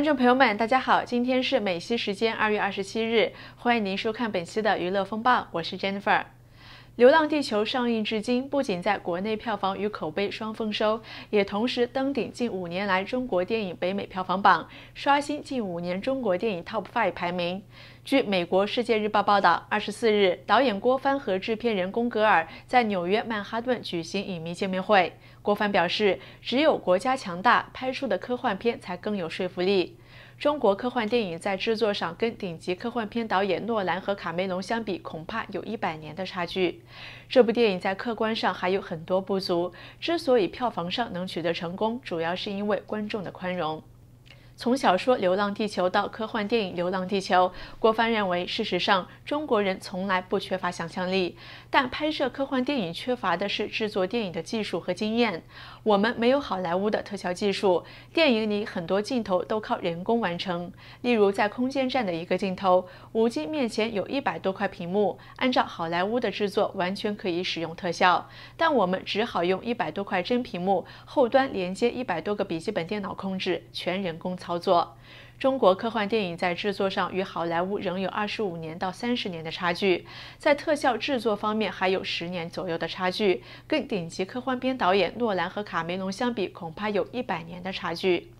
观众朋友们，大家好！今天是美西时间二月二十七日，欢迎您收看本期的《娱乐风暴》，我是 Jennifer。《流浪地球》上映至今，不仅在国内票房与口碑双丰收，也同时登顶近五年来中国电影北美票房榜，刷新近五年中国电影 Top Five 排名。据美国《世界日报》报道，二十四日，导演郭帆和制片人宫格尔在纽约曼哈顿举行影迷见面会。郭帆表示，只有国家强大，拍出的科幻片才更有说服力。中国科幻电影在制作上跟顶级科幻片导演诺兰和卡梅隆相比，恐怕有一百年的差距。这部电影在客观上还有很多不足，之所以票房上能取得成功，主要是因为观众的宽容。从小说《流浪地球》到科幻电影《流浪地球》，郭帆认为，事实上中国人从来不缺乏想象力，但拍摄科幻电影缺乏的是制作电影的技术和经验。我们没有好莱坞的特效技术，电影里很多镜头都靠人工完成。例如在空间站的一个镜头，五京面前有一百多块屏幕，按照好莱坞的制作，完全可以使用特效，但我们只好用一百多块真屏幕，后端连接一百多个笔记本电脑控制，全人工操。操作，中国科幻电影在制作上与好莱坞仍有二十五年到三十年的差距，在特效制作方面还有十年左右的差距，跟顶级科幻片导演诺兰和卡梅隆相比，恐怕有一百年的差距。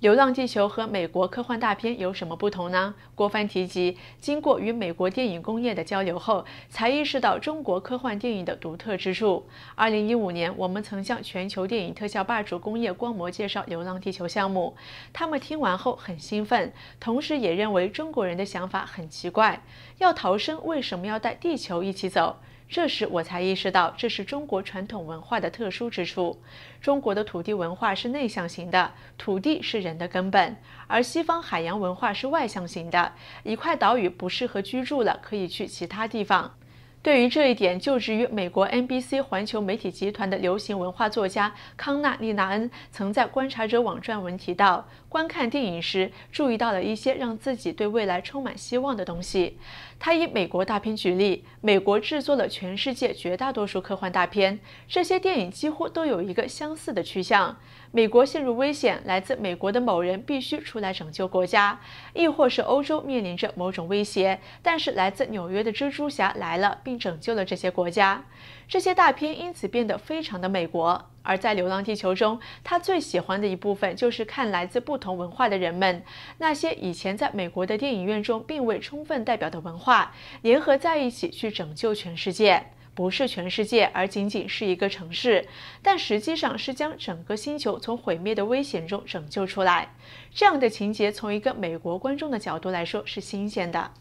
《流浪地球》和美国科幻大片有什么不同呢？郭帆提及，经过与美国电影工业的交流后，才意识到中国科幻电影的独特之处。二零一五年，我们曾向全球电影特效霸主工业光魔介绍《流浪地球》项目，他们听完后很兴奋，同时也认为中国人的想法很奇怪：要逃生，为什么要带地球一起走？这时我才意识到，这是中国传统文化的特殊之处。中国的土地文化是内向型的，土地是人的根本；而西方海洋文化是外向型的，一块岛屿不适合居住了，可以去其他地方。对于这一点，就职于美国 NBC 环球媒体集团的流行文化作家康纳·利纳恩曾在《观察者网》撰文提到，观看电影时注意到了一些让自己对未来充满希望的东西。他以美国大片举例，美国制作了全世界绝大多数科幻大片，这些电影几乎都有一个相似的趋向：美国陷入危险，来自美国的某人必须出来拯救国家，亦或是欧洲面临着某种威胁，但是来自纽约的蜘蛛侠来了，并拯救了这些国家。这些大片因此变得非常的美国。而在《流浪地球》中，他最喜欢的一部分就是看来自不同文化的人们，那些以前在美国的电影院中并未充分代表的文化，联合在一起去拯救全世界。不是全世界，而仅仅是一个城市，但实际上是将整个星球从毁灭的危险中拯救出来。这样的情节，从一个美国观众的角度来说，是新鲜的。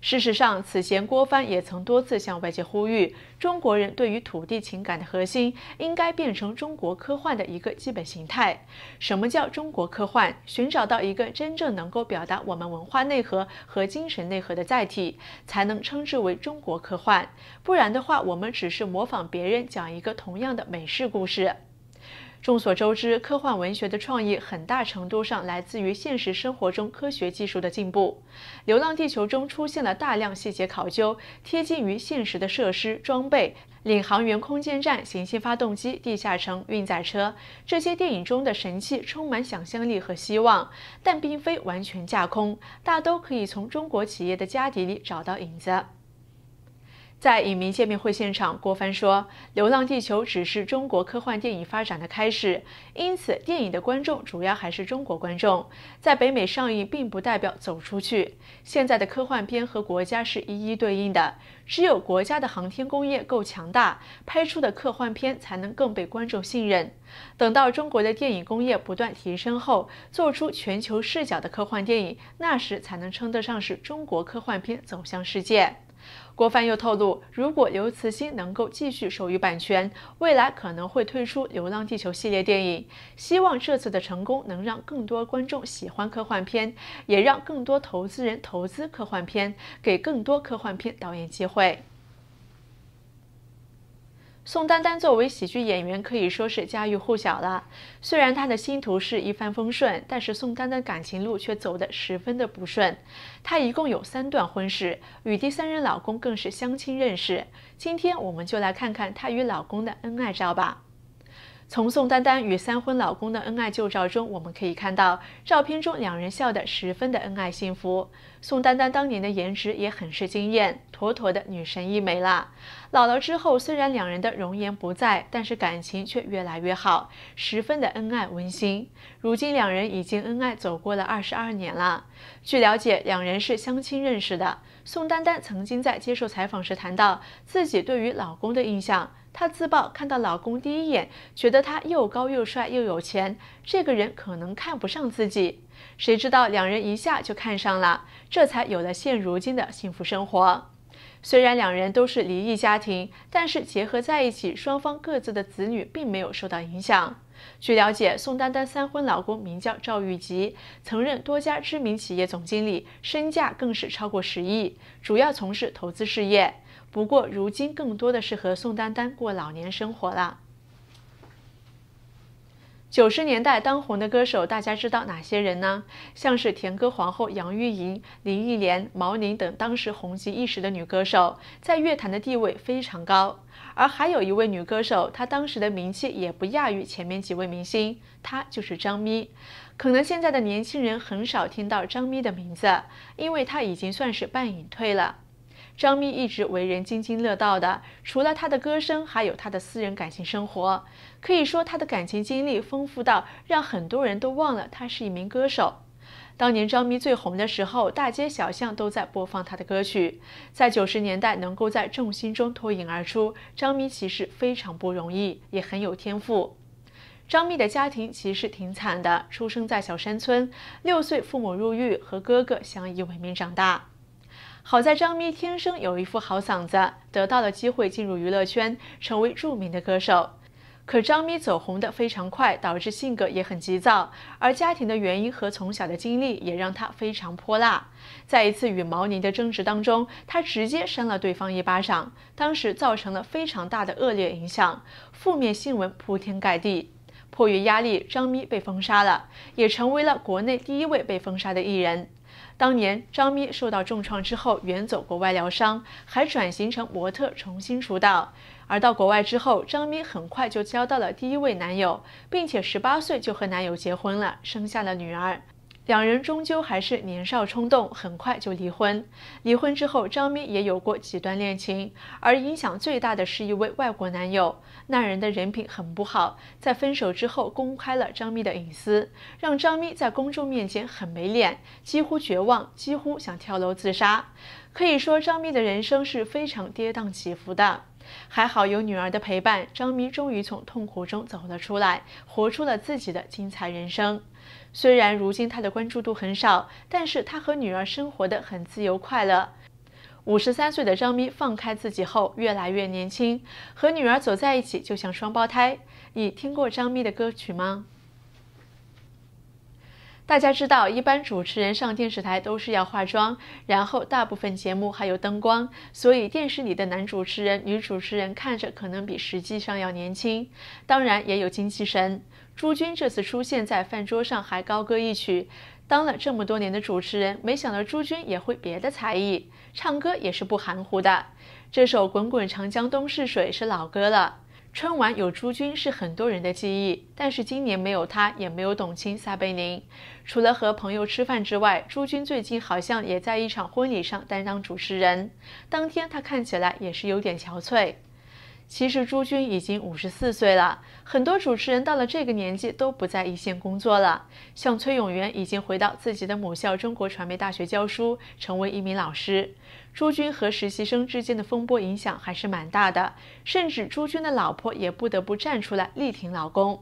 事实上，此前郭帆也曾多次向外界呼吁，中国人对于土地情感的核心应该变成中国科幻的一个基本形态。什么叫中国科幻？寻找到一个真正能够表达我们文化内核和精神内核的载体，才能称之为中国科幻。不然的话，我们只是模仿别人讲一个同样的美式故事。众所周知，科幻文学的创意很大程度上来自于现实生活中科学技术的进步。《流浪地球》中出现了大量细节考究、贴近于现实的设施、装备、领航员、空间站、行星发动机、地下城、运载车，这些电影中的神器充满想象力和希望，但并非完全架空，大都可以从中国企业的家底里找到影子。在影迷见面会现场，郭帆说：“流浪地球只是中国科幻电影发展的开始，因此电影的观众主要还是中国观众。在北美上映并不代表走出去。现在的科幻片和国家是一一对应的，只有国家的航天工业够强大，拍出的科幻片才能更被观众信任。等到中国的电影工业不断提升后，做出全球视角的科幻电影，那时才能称得上是中国科幻片走向世界。”郭帆又透露，如果刘慈欣能够继续授予版权，未来可能会推出《流浪地球》系列电影。希望这次的成功能让更多观众喜欢科幻片，也让更多投资人投资科幻片，给更多科幻片导演机会。宋丹丹作为喜剧演员可以说是家喻户晓了。虽然她的星途是一帆风顺，但是宋丹丹感情路却走得十分的不顺。她一共有三段婚事，与第三人老公更是相亲认识。今天我们就来看看她与老公的恩爱照吧。从宋丹丹与三婚老公的恩爱旧照中，我们可以看到，照片中两人笑得十分的恩爱幸福。宋丹丹当年的颜值也很是惊艳。妥妥的女神一枚啦！老了之后，虽然两人的容颜不在，但是感情却越来越好，十分的恩爱温馨。如今两人已经恩爱走过了二十二年了。据了解，两人是相亲认识的。宋丹丹曾经在接受采访时谈到自己对于老公的印象，她自曝看到老公第一眼，觉得他又高又帅又有钱，这个人可能看不上自己。谁知道两人一下就看上了，这才有了现如今的幸福生活。虽然两人都是离异家庭，但是结合在一起，双方各自的子女并没有受到影响。据了解，宋丹丹三婚老公名叫赵玉吉，曾任多家知名企业总经理，身价更是超过十亿，主要从事投资事业。不过如今更多的是和宋丹丹过老年生活了。九十年代当红的歌手，大家知道哪些人呢？像是甜歌皇后杨钰莹、林忆莲、毛宁等当时红极一时的女歌手，在乐坛的地位非常高。而还有一位女歌手，她当时的名气也不亚于前面几位明星，她就是张咪。可能现在的年轻人很少听到张咪的名字，因为她已经算是半隐退了。张咪一直为人津津乐道的，除了她的歌声，还有她的私人感情生活。可以说，她的感情经历丰富到让很多人都忘了她是一名歌手。当年张咪最红的时候，大街小巷都在播放她的歌曲。在九十年代，能够在众星中脱颖而出，张咪其实非常不容易，也很有天赋。张咪的家庭其实挺惨的，出生在小山村，六岁父母入狱，和哥哥相依为命长大。好在张咪天生有一副好嗓子，得到了机会进入娱乐圈，成为著名的歌手。可张咪走红的非常快，导致性格也很急躁，而家庭的原因和从小的经历也让她非常泼辣。在一次与毛宁的争执当中，她直接扇了对方一巴掌，当时造成了非常大的恶劣影响，负面新闻铺天盖地。迫于压力，张咪被封杀了，也成为了国内第一位被封杀的艺人。当年张咪受到重创之后，远走国外疗伤，还转型成模特重新出道。而到国外之后，张咪很快就交到了第一位男友，并且十八岁就和男友结婚了，生下了女儿。两人终究还是年少冲动，很快就离婚。离婚之后，张咪也有过几段恋情，而影响最大的是一位外国男友。那人的人品很不好，在分手之后公开了张咪的隐私，让张咪在公众面前很没脸，几乎绝望，几乎想跳楼自杀。可以说，张咪的人生是非常跌宕起伏的。还好有女儿的陪伴，张咪终于从痛苦中走了出来，活出了自己的精彩人生。虽然如今他的关注度很少，但是他和女儿生活的很自由快乐。五十三岁的张咪放开自己后越来越年轻，和女儿走在一起就像双胞胎。你听过张咪的歌曲吗？大家知道，一般主持人上电视台都是要化妆，然后大部分节目还有灯光，所以电视里的男主持人、女主持人看着可能比实际上要年轻，当然也有精气神。朱军这次出现在饭桌上，还高歌一曲。当了这么多年的主持人，没想到朱军也会别的才艺，唱歌也是不含糊的。这首《滚滚长江东逝水》是老歌了，春晚有朱军是很多人的记忆。但是今年没有他，也没有董卿、撒贝宁。除了和朋友吃饭之外，朱军最近好像也在一场婚礼上担当主持人。当天他看起来也是有点憔悴。其实朱军已经五十四岁了，很多主持人到了这个年纪都不在一线工作了。像崔永元已经回到自己的母校中国传媒大学教书，成为一名老师。朱军和实习生之间的风波影响还是蛮大的，甚至朱军的老婆也不得不站出来力挺老公。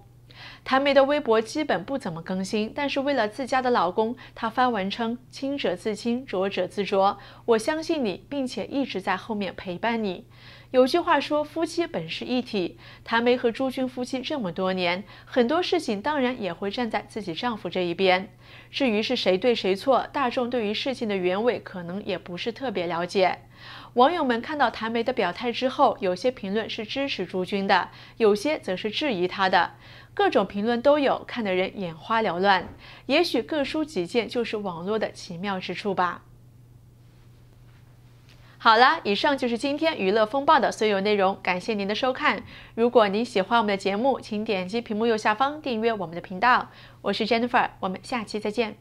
谭梅的微博基本不怎么更新，但是为了自家的老公，她发文称：“清者自清，浊者自浊。我相信你，并且一直在后面陪伴你。”有句话说：“夫妻本是一体。”谭梅和朱军夫妻这么多年，很多事情当然也会站在自己丈夫这一边。至于是谁对谁错，大众对于事情的原委可能也不是特别了解。网友们看到谭梅的表态之后，有些评论是支持朱军的，有些则是质疑他的。各种评论都有，看得人眼花缭乱。也许各抒己见就是网络的奇妙之处吧。好了，以上就是今天娱乐风暴的所有内容。感谢您的收看。如果您喜欢我们的节目，请点击屏幕右下方订阅我们的频道。我是 Jennifer，我们下期再见。